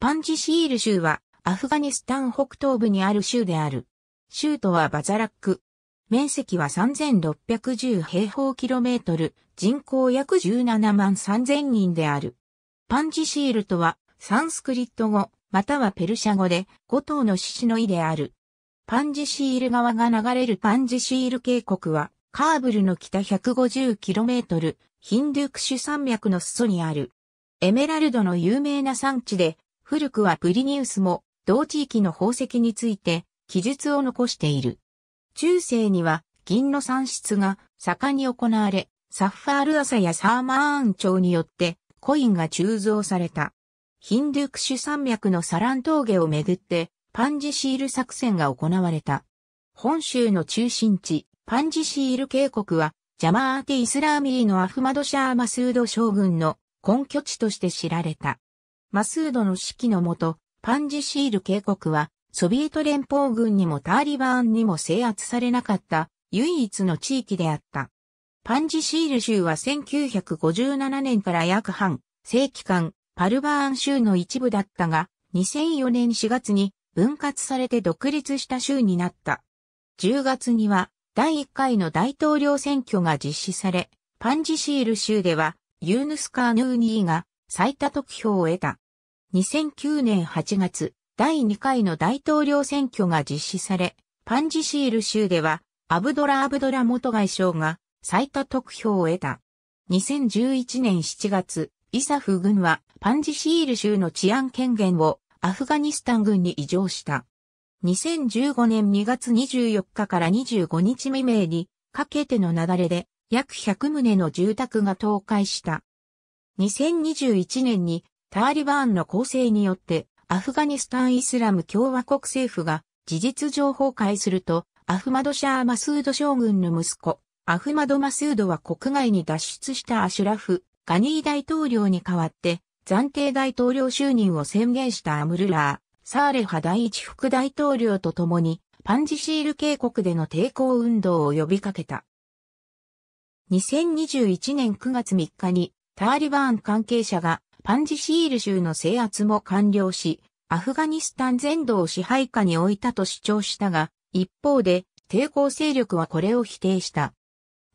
パンジシール州はアフガニスタン北東部にある州である。州都はバザラック。面積は3610平方キロメートル、人口約17万3000人である。パンジシールとはサンスクリット語、またはペルシャ語で5頭の獅子の意である。パンジシール側が流れるパンジシール渓谷はカーブルの北1 5 0トル、ヒンドゥクシュ山脈の裾にある。エメラルドの有名な産地で古くはプリニウスも同地域の宝石について記述を残している。中世には銀の産出が盛んに行われ、サッファール朝やサーマーン朝によってコインが鋳造された。ヒンドゥクシュ山脈のサラン峠をめぐってパンジシール作戦が行われた。本州の中心地、パンジシール渓谷はジャマーテ・ィ・イスラーミーのアフマド・シャー・マスード将軍の根拠地として知られた。マスードの指揮のもと、パンジシール渓谷は、ソビエト連邦軍にもターリバーンにも制圧されなかった唯一の地域であった。パンジシール州は1957年から約半世紀間パルバーン州の一部だったが2004年4月に分割されて独立した州になった。10月には第1回の大統領選挙が実施され、パンジシール州ではユーヌス・カーヌーニーが最多得票を得た。2009年8月、第2回の大統領選挙が実施され、パンジシール州では、アブドラ・アブドラ元外相が最多得票を得た。2011年7月、イサフ軍はパンジシール州の治安権限をアフガニスタン軍に移譲した。2015年2月24日から25日未明にかけての雪崩で約100棟の住宅が倒壊した。2021年にタリバーンの構成によってアフガニスタンイスラム共和国政府が事実上崩壊するとアフマド・シャー・マスード将軍の息子アフマド・マスードは国外に脱出したアシュラフ・ガニー大統領に代わって暫定大統領就任を宣言したアムルラー、サーレハ第一副大統領と共にパンジシール渓谷での抵抗運動を呼びかけた。2021年9月3日にタリバーン関係者がパンジシール州の制圧も完了し、アフガニスタン全土を支配下に置いたと主張したが、一方で抵抗勢力はこれを否定した。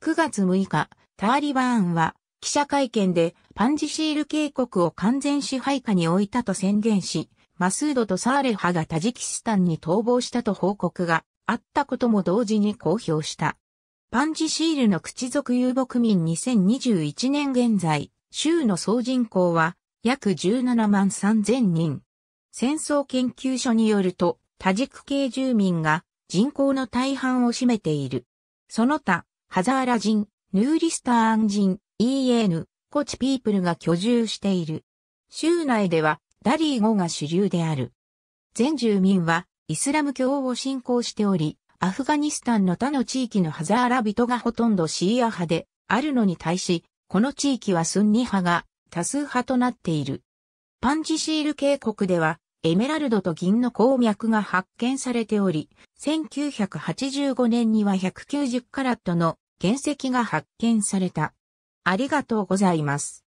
9月6日、タリバーンは記者会見でパンジシール渓谷を完全支配下に置いたと宣言し、マスードとサーレ派がタジキスタンに逃亡したと報告があったことも同時に公表した。パンジシールの口族遊牧民2021年現在、州の総人口は約17万3000人。戦争研究所によると、多軸系住民が人口の大半を占めている。その他、ハザーラ人、ヌーリスターン人、EN、コチピープルが居住している。州内ではダリー語が主流である。全住民はイスラム教を信仰しており、アフガニスタンの他の地域のハザーラ人がほとんどシーア派であるのに対し、この地域はスンニ派が多数派となっている。パンジシール渓谷では、エメラルドと銀の鉱脈が発見されており、1985年には190カラットの原石が発見された。ありがとうございます。